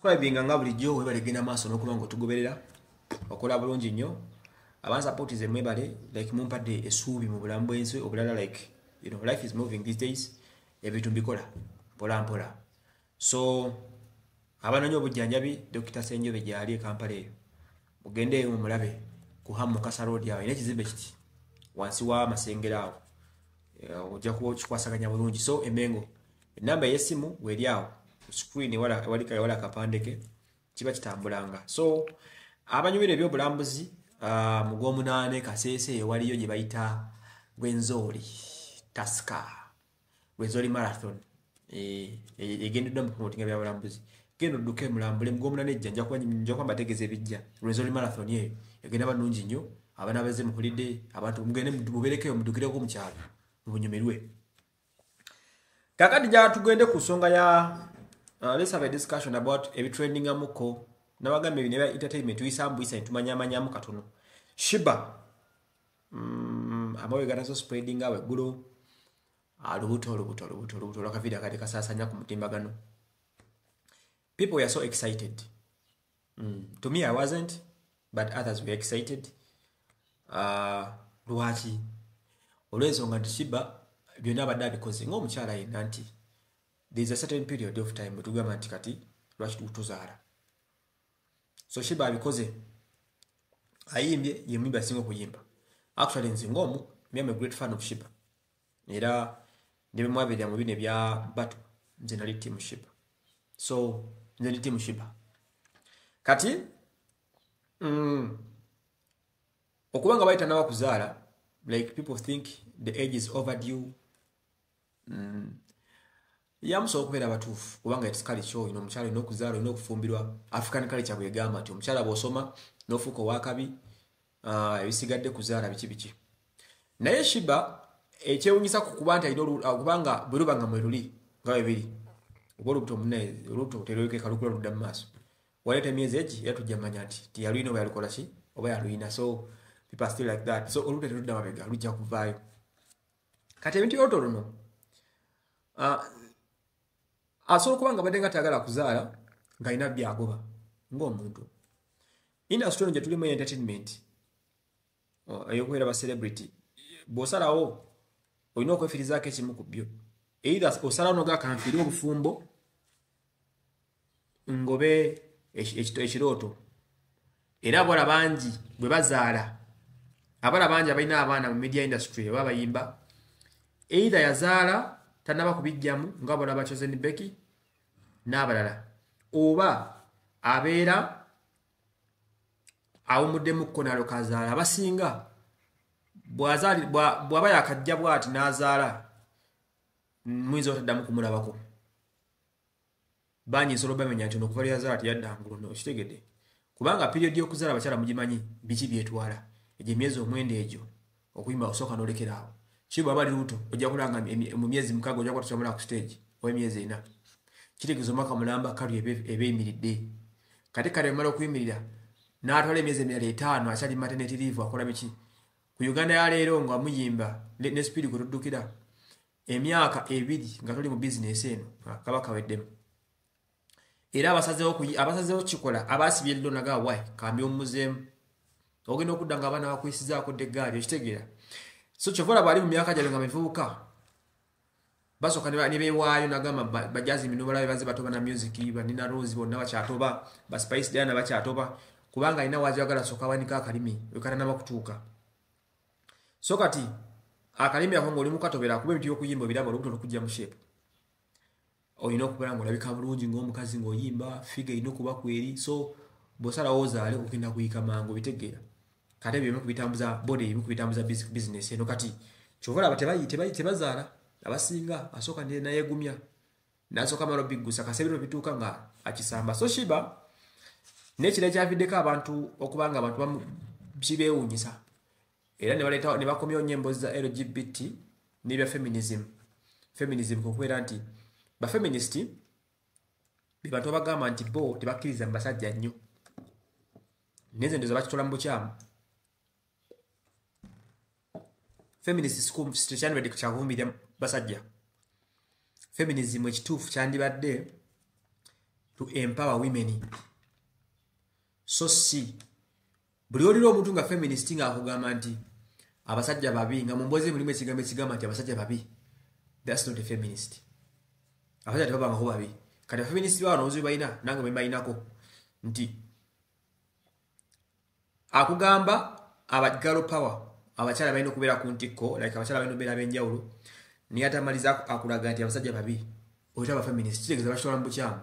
subscribinga nga bulijjo webalegenda maaso nokuba nga otugoberera okola bulungi nnyo abansapotize mwebale like mumpadde esuubi mu bulamu bwensi obulala like you know, life is moving these days ebintu mbikola mpolampola so abanonyi obujjanjabi dokita senjobe gyali ekampala eyo mugendeeyo mumulabe kuhamu mukasa rod awo ina ekizimbe kiti wansi wamasengera awo eh, ojja kuba okikwasaganya bulungi so emengo enamba ey'essimu weeri awo 0 screen walika wala kapande ke kiba kitambulanga so abanyumira ebyobulambuzi uh, ah, mugwomunane kasese ewaliyo gye bayita gwenzoli taska gwenzoli marathon egendedwa eh, e, e, mutinga byabulambuzi genda odduke mulambule mugwomunane ejja njakuba mbategeza ebijja gwenzoli marathon yeyo egenda banungi nnyo abaana baze mukulidde abantu mugende muberekeyo mudukireko mukyalo mubunyumirwe kakati jatugende ku nsonga ya uh, let's have a discussion about ebitrending amuko nabagambe bino entertainment wisambuisa netumanyamanyamu katono shiba mm, amawe ganazo spreading awo eggulu alubuto ah, lubuto lubuto lubuto lwakavidio kati kasasanya ku mutimbagano people were so excited mm. to me i wasn't but others were excited uh, lwaki olwensonga nti shiba byonna abadde abikoze ngaomukyala yenna nti there's a certain period of time wetugamba nti kati lwaki tuzaala so shiba abikoze ayimbye ye eh, mwimbi asinga okuyimba actually nze ngaomu am a great fan of shiba era nebimwabeerya mu bino ebya batu nze nali team shiba so nze ndi timu shiba kati mm, okubanga nga bayita nawa like people think the age is overdue mm, yamusobola okubeera abatuufu kubanga tikali kyo oyina omukyala olina okuzaala olina okufumbirwa african kale kyabwegamba nti omukyala bwosoma nofuuka owakabi ebisigadde kuzaala biki biki naye shiba ekyewunyisa kukuba nti ah, kubanga bweruba nga mweluli nga webiri oba olubuto muna olubuto terwekeka lukula ludda mu maaso wali ate emyezi egi era tujja manya nti tiyaluyina oba yalukola ki oba yaluyina so people are still like that so olubuto teruddamabega lujja kuvaayo kati ebintu yoto luno asobola okuba nga badde nga tayagala kuzaala ngaalina byagoba ngaomuntu industry ono gyetulimu entertainment oh, eyokubeera bacelebrity bwosalawo olina okwefirizaako ekimu ku byo eithe osalawo nogakanfiire obufumbo ngobe ekirooto era abawala bangi bwe bazaala abawala bangi abalina abaana mu media industry oba abayimba eithe yazaala tanaba kubijjamu nga bala bakyozenibeki n'abalala oba abeera awumuddemu kkonalo kazaala abasinga bwaba yakajja bwati n'azaala muyinza otaddamu kumulabako bangi nsobola obamenya nti nokuva lyazaala teyaddangulo okitegedde kubanga piriyodi y'okuzaala abakyala mugimanyi biki byetwala egyo emyezi omwenda egyo okuyimba osooka n'olekeraawo kibwaba ali luto ojakulanga mu myezi mukaga ojakwata kyomala ku stage oba emyezi ena kitegeeza omwaka mulamba kalu eba eyimiridde kati kale mala okuyimirira n'atwala emyezi emirala etaano akyali mumatenet leave akola biki ku uganda yaleero ngaamuyimba ne sipiidi kwetuddukira emyaka ebiri nga tuli mu bizinesi eno kabaka weddemu era abasazeho kikola abasibyeddonagawai kambi omumuzeemu ogenda okudda nga abaana bakwisizaako dde eggaali okitegeera so kyovola bwali mu myaka gyalyo nga mivubuka basooka nibewaayo nagamba bajazi minobalabe baze batoba na music banina rosi bonna bakyatoba baspice diana bakyatoba kubanga alina waazi yagala sooka awanika akalimi wekananaba kutuuka so kati akalimi ako ngaoli mukatobera kuba ebintu byokuyimba obiraba olubuto lukujja mushepu olina okubera ngaolabika bulungi ngaomukazi ngaoyimba figa erina okuba kweri so bosalawo ozaale ogenda kuyika mangu obitegeera kate byo bikubitambuza body bikubitambuza business eno kati chovola abatebayi tebayi tebazala abasinga asoka ndiye naye gumya nazo kama robi gusa kasebiro bituka nga akisamba so shiba ne kile kya video abantu okubanga abantu bamu bibeunyisa era ne baleta ne bakomyo nyembo za LGBT ne bya feminism feminism ko kwera anti ba feminist bi bantu bagama anti bo tibakiriza mbasajja nyo Nezendeza bachitola mbo chama feminismkyandibadde kyavumirira basajja feminism ekituufu kyandibadde to empower women so si buli olira omuntu nga feminist ngaakugamba nti abasajja babi nga mumboze mulimu ekigambo ekigamba nti abasajja babi thats not a feminist abasajja tebabangako babi kati bafeminist bawa nobuzibu balina nanga bembalinako nti akugamba abagalo power abakyala balina okubeera ku ntikko like abakyala balina obeera benjawulo naye atamaliza akulaga nti abasajja babi oyita abafeminist kitegeeza bakitwala mu bukyamu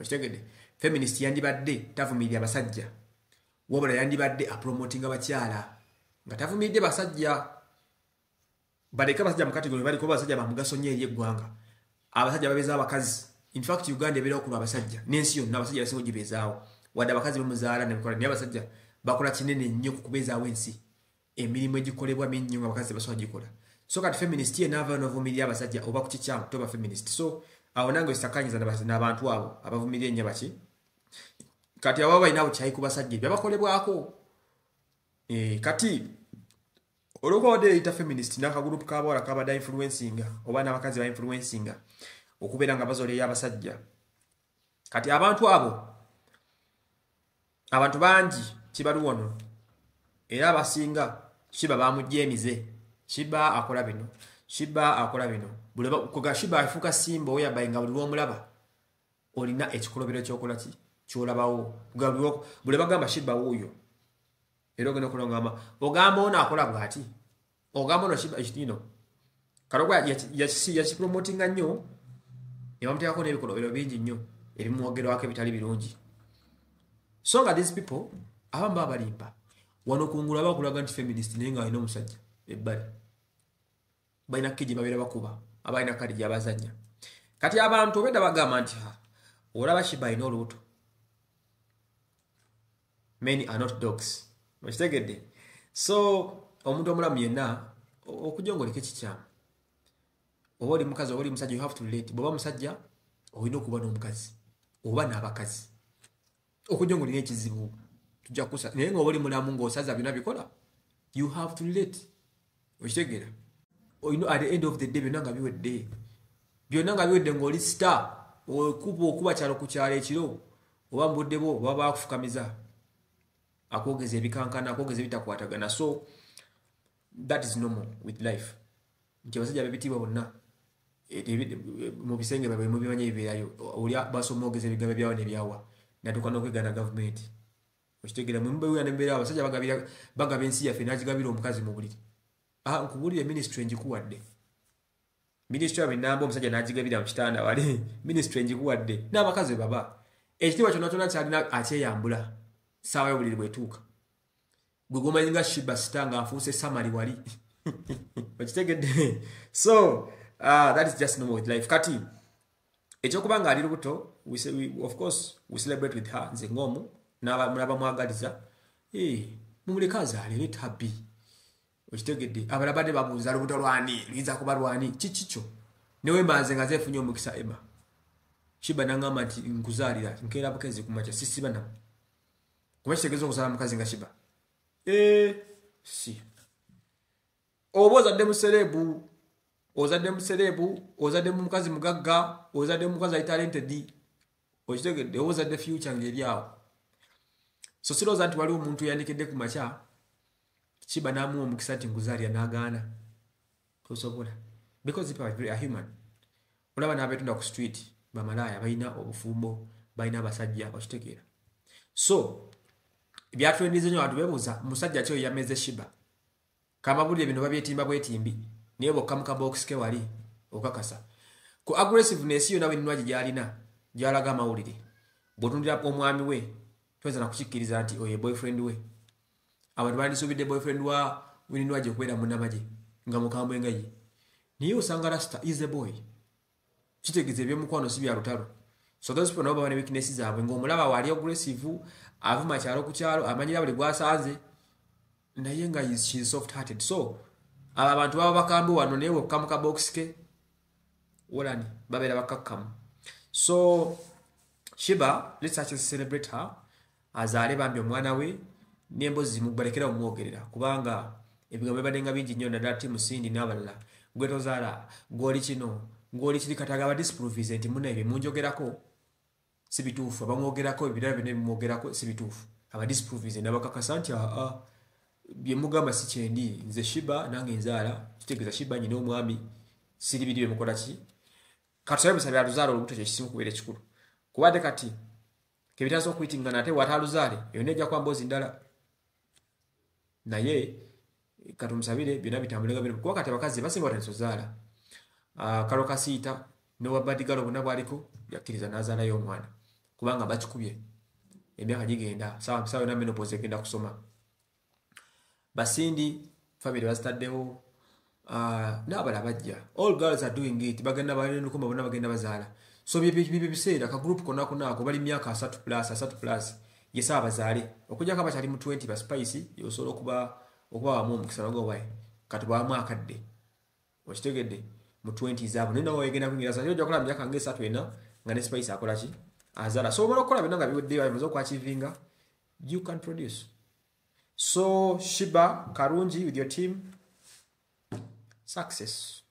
okitegedde feminist yandibadde tavumirire abasajja wabula yandibadde apromotinga bakyala nga tavumiridde basajja baleke abasajja mu katigoni baliko basajja bamugaso nyo eri eggwanga abasajja babeezaawo abakazi infact uganda ebeerawo ku lw abasajja n'ensi yonna abasajja basinga ogibeezaawo wadde abakazi bamuzaala nebikola naye abasajja bakola kinene nnyo kukubeezaawo ensi emirimu egikolebwa minyo nga bakazi basobola gikola so kati feminist yenava novumirira abasajja oba kukikyamu toba feminist so awo nange sakanyiza n'abantu abo abavumirira enya baki kati awaba balina bukyayi ku basajja ebyabakolebwako eh, kati olwokuba wadde eyita feminist nakagrupu kabawala kabadde influencinga oba n'abakazi ba influencinga okubeera nga bazoleyo abasajja kati abantu abo abantu bangi kibaliwo no era abasinga shiba bamujja emize shiba akola bino shiba akola bino buga shiba afuuka simba oyabainga buli lwomulaba olina ekikolobero kyokolaki kyolabawo buli bagamba shiba wuyo era ogenda okulongama ogamba ono akola bwati ogamba ono shiba ekitino karogwa yakipromotinga nnyo nebamuteekako n'ebikolobero bingi nnyo ebimwogerwako ebitali birungi so nga these people abamu baba balimba wano kungula bakulaga nti feminist naye nga alina omusajja ebbali balina kkeje babeera bakuba abalina kale gyabazanya kati abantu obedda bagamba nti olaba shiba alina olubuto many are not dogs okitegedde so omuntu omulamu yenna okujongoleka ekikyamu oba oli mukazi oba oli musajja you have to relate bweoba musajja olina okuba n'omukazi oba n'abakazi okujongolera ekizibu tujakusanaye nga oli mulamu ngaosaza byona bikola you have to late okitegeera oyina at the end of the day byonna nga biwedde byonna nga biwedde ngaoli sta okuba okuba kyalo ku kyalo ekiro oba mubudde bwo oba bakufukamiza akwogeza ebikankana akwogeza ebitakwatagana so that is normal with life nti abasajja bebitiibwa bonna eh, mu bisenge babwe mubimanyi ebibeerayo olya basoma ogeza ebigambo byawa nebyawa natuuka n'okwegana gavumenti okitegera mwemubawira nembeera abasajja bagaba ensi yaffe nagigabira omukazi mu buliri ah, nkubulire minisitule ngikuwadde minisitule abenamba omusajja nagigabira mukitanda wale minisitule ngikuwadde n'abakazi baba ekitiibwa kyonna kyonna kyalina akyeyambula saawayo buliri bwetuuka gwe gomanyinga shibasita nga nfuuse samari wali okitegedde so ah, that is just normal with life kati ekyokuba nga ali lubuto of course we celebrate with her nze ngaomu nabamwagaliza mumuleke azaalere tabi okitegedde abala badde babuuza lubuto lwani liyinza kuba lwani kikikyo newemaze nga zefunye omukisa ema shiba nagamba nti nkuzaalira nkeera bukezi kumaca sisiba nam kuba kitegeeza okuzaala mukazi nga shiba si oba ozadde musereebu ozadde musereebu ozadde mumukazi mugagga ozadde mumukazi ali talented okitegedde oba ozadde fyuca ngeri awo so siroza nti waliwo omuntu eyanikidde ku makya kiba namuwa omukisa nti nguzaalya nagaana tosobola because people are human olaba nabetunda ku street bamalaaya balina obufumbo balina abasajja okitegeera so byatulendiza nyo abantu bebuuza musajja ki oyo yameze shiba kamabulire bino babyetimba bwetimbi naye bokka mu kabokisi ke wali okakasa ku aggressiveness yonawe ennwagi gyalina gyalaga amawulire bwotundira omwami we twaza nakukikkiriza nti oyo boyfriend we abantu bandisuubidde boyfriend wa wininwaje okubeera munabaje nga mukambwe nga ye naye osanga rasta is a boy kitegeeza ebyomukwano si bya lutalo so those people nabo baba ne weakness zaabwe ng'omulaba waali aggressive avuma kyalo ku kyalo amanyira buli gwasanze naye nga shiis soft hearted so abo abantu baba bakambe wano naye wekkamu ka bokisi ke wolani babeera bakakkamu so shiba letsachi celebrate her azaale bambi omwana we n'embozi mugbalekera omwogerera kubanga ebigambo bibaddenga bingi nnyo naddala timusindi n'abalala gwetozaala gwoli kino gwoli kiri kataga abadisprovise nti muna ebyemunjogerako sibituufu abamwogerako ebirala byona ebimwogerako sibituufu abadisprovise nabakakasa nti aa ah, ah, byemugamba si kyendi nze shiba nange enzaala kitegeeza shiba nyina omwami siri biri byemukolaki katusabe musabe atuzaala olubuto kyekisimu kubeera ekikulu kuba te kati tebitasa okwitingana ate wataaluzaale eyo nejja kuba mboozi ndala naye katumusabire byonna bitambulenga bino kuba kati abakazi basinga watanisozaala kalo ah, kasiita newabadigalo bonna bwaliko yakkiriza nazaalayo omwana kubanga bakikubye emyaka gigenda saawa yona menopoz egenda kusoma basindi famiry bazitaddewo ah, naabala bajja all girls are doing it bagenda baenkumba bonna bagenda bazaala so bbiseera kagroup konakunako bali myaka 3 plus 3 plus yesa abazaale okujako abakyali mu 20 baspice yosobola okuba okubawamu omukisa nogo wae kati bawamu akadde okitegedde mu 20 zaabo naye nawe wegenda kuingira zaati ojja kola myaka nga 3 ena nga ne spice akola ki azaala so omala okukola byonna nga biweddeyo ayomeza okwakivinga you can produce so shiba karungi with your team success